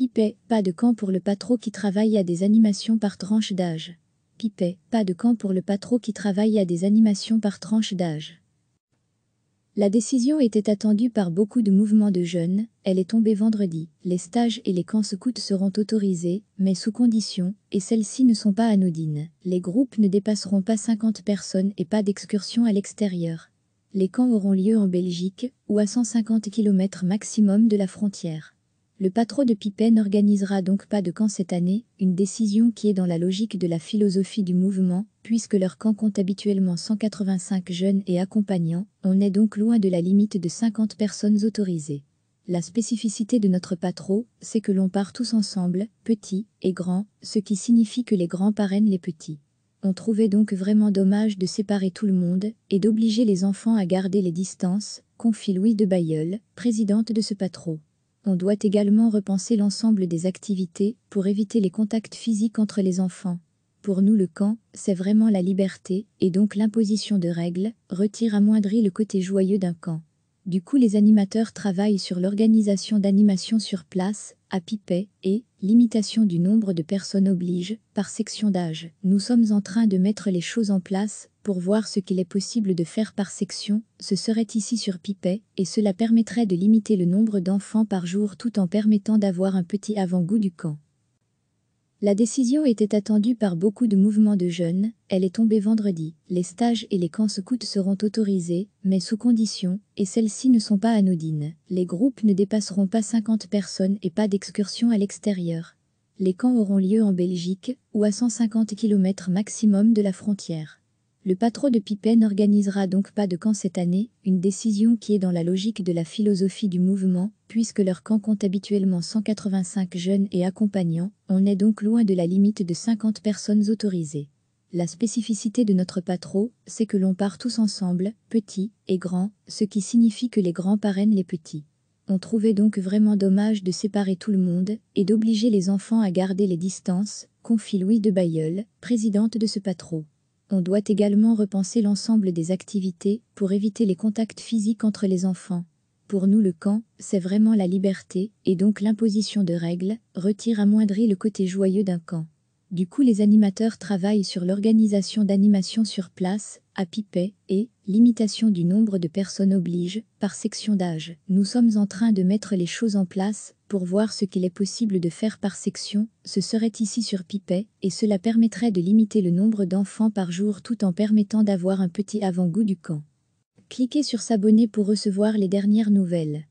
Pipet, pas de camp pour le patron qui travaille à des animations par tranche d'âge. Pipet, pas de camp pour le patron qui travaille à des animations par tranche d'âge. La décision était attendue par beaucoup de mouvements de jeunes, elle est tombée vendredi. Les stages et les camps secoutes seront autorisés, mais sous conditions, et celles-ci ne sont pas anodines. Les groupes ne dépasseront pas 50 personnes et pas d'excursion à l'extérieur. Les camps auront lieu en Belgique, ou à 150 km maximum de la frontière. Le patron de Pipet n'organisera donc pas de camp cette année, une décision qui est dans la logique de la philosophie du mouvement, puisque leur camp compte habituellement 185 jeunes et accompagnants, on est donc loin de la limite de 50 personnes autorisées. La spécificité de notre patro, c'est que l'on part tous ensemble, petits et grands, ce qui signifie que les grands parrainent les petits. On trouvait donc vraiment dommage de séparer tout le monde et d'obliger les enfants à garder les distances, confie Louis de Bayeul, présidente de ce patro. On doit également repenser l'ensemble des activités pour éviter les contacts physiques entre les enfants. Pour nous le camp, c'est vraiment la liberté, et donc l'imposition de règles, retire amoindri le côté joyeux d'un camp. Du coup, les animateurs travaillent sur l'organisation d'animations sur place, à pipet, et limitation du nombre de personnes oblige, par section d'âge. Nous sommes en train de mettre les choses en place pour voir ce qu'il est possible de faire par section, ce serait ici sur pipet, et cela permettrait de limiter le nombre d'enfants par jour tout en permettant d'avoir un petit avant-goût du camp. La décision était attendue par beaucoup de mouvements de jeunes, elle est tombée vendredi. Les stages et les camps scouts seront autorisés, mais sous conditions, et celles-ci ne sont pas anodines. Les groupes ne dépasseront pas 50 personnes et pas d'excursions à l'extérieur. Les camps auront lieu en Belgique, ou à 150 km maximum de la frontière. Le patron de Pipet n'organisera donc pas de camp cette année, une décision qui est dans la logique de la philosophie du mouvement, puisque leur camp compte habituellement 185 jeunes et accompagnants, on est donc loin de la limite de 50 personnes autorisées. La spécificité de notre patro, c'est que l'on part tous ensemble, petits et grands, ce qui signifie que les grands parrainent les petits. On trouvait donc vraiment dommage de séparer tout le monde et d'obliger les enfants à garder les distances, confie Louis de Bayeul, présidente de ce patro on doit également repenser l'ensemble des activités pour éviter les contacts physiques entre les enfants. Pour nous le camp, c'est vraiment la liberté, et donc l'imposition de règles, retire amoindri le côté joyeux d'un camp. Du coup, les animateurs travaillent sur l'organisation d'animations sur place, à pipet, et limitation du nombre de personnes oblige, par section d'âge. Nous sommes en train de mettre les choses en place pour voir ce qu'il est possible de faire par section, ce serait ici sur pipet, et cela permettrait de limiter le nombre d'enfants par jour tout en permettant d'avoir un petit avant-goût du camp. Cliquez sur s'abonner pour recevoir les dernières nouvelles.